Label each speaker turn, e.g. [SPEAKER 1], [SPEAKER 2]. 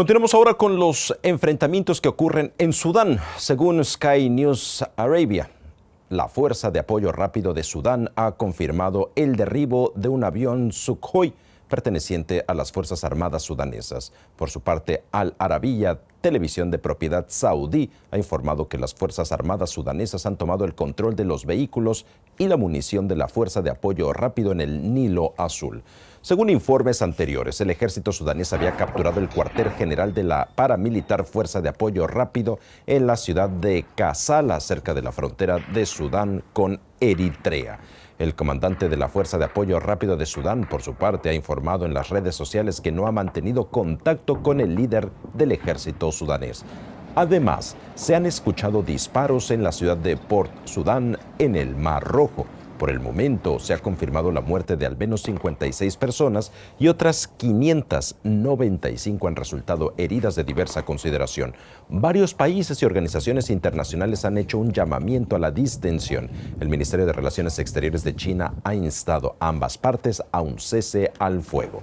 [SPEAKER 1] Continuamos ahora con los enfrentamientos que ocurren en Sudán. Según Sky News Arabia, la Fuerza de Apoyo Rápido de Sudán ha confirmado el derribo de un avión Sukhoi perteneciente a las Fuerzas Armadas sudanesas. Por su parte, Al Arabiya, televisión de propiedad saudí, ha informado que las Fuerzas Armadas sudanesas han tomado el control de los vehículos y la munición de la Fuerza de Apoyo Rápido en el Nilo Azul. Según informes anteriores, el ejército sudanés había capturado el cuartel general de la paramilitar Fuerza de Apoyo Rápido en la ciudad de Kassala, cerca de la frontera de Sudán con Eritrea. El comandante de la Fuerza de Apoyo Rápido de Sudán, por su parte, ha informado en las redes sociales que no ha mantenido contacto con el líder del ejército sudanés. Además, se han escuchado disparos en la ciudad de Port Sudán, en el Mar Rojo. Por el momento se ha confirmado la muerte de al menos 56 personas y otras 595 han resultado heridas de diversa consideración. Varios países y organizaciones internacionales han hecho un llamamiento a la distensión. El Ministerio de Relaciones Exteriores de China ha instado a ambas partes a un cese al fuego.